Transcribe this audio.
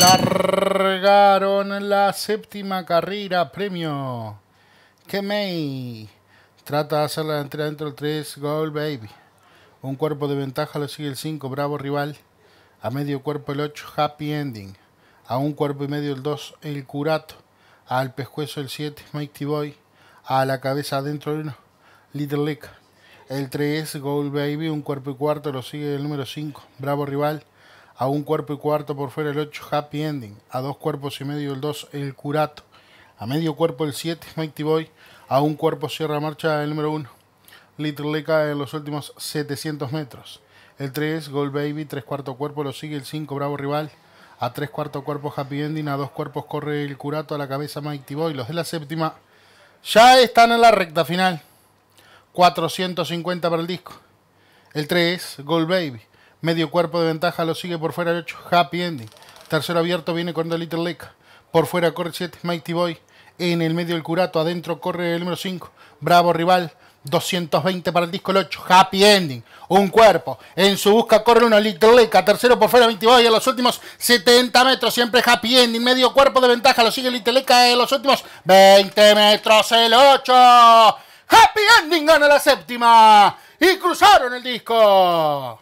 largaron la séptima carrera premio. Kemei trata de hacer la entrada dentro del 3, Gold Baby. Un cuerpo de ventaja lo sigue el 5, Bravo Rival. A medio cuerpo el 8, Happy Ending. A un cuerpo y medio el 2, El Curato. Al pescuezo el 7, Mighty Boy. A la cabeza adentro el 1, Little El 3, Gold Baby. Un cuerpo y cuarto lo sigue el número 5, Bravo Rival a un cuerpo y cuarto por fuera el 8 Happy Ending, a dos cuerpos y medio el 2 El Curato, a medio cuerpo el 7 Mighty Boy, a un cuerpo cierra marcha el número 1 Little Leca en los últimos 700 metros, el 3 Gold Baby, 3 cuarto cuerpo lo sigue el 5 Bravo Rival, a 3 cuarto cuerpo Happy Ending, a dos cuerpos corre el Curato, a la cabeza Mighty Boy, los de la séptima ya están en la recta final, 450 para el disco, el 3 Gold Baby, Medio cuerpo de ventaja lo sigue por fuera el 8. Happy Ending. Tercero abierto viene con el Little Lake. Por fuera corre 7. Mighty Boy. En el medio el curato. Adentro corre el número 5. Bravo rival. 220 para el disco el 8. Happy Ending. Un cuerpo. En su busca corre una Little Lake. tercero por fuera Mighty Boy. En los últimos 70 metros. Siempre Happy Ending. Medio cuerpo de ventaja. Lo sigue Little Lake. En los últimos 20 metros el 8. Happy Ending gana la séptima. Y cruzaron el disco.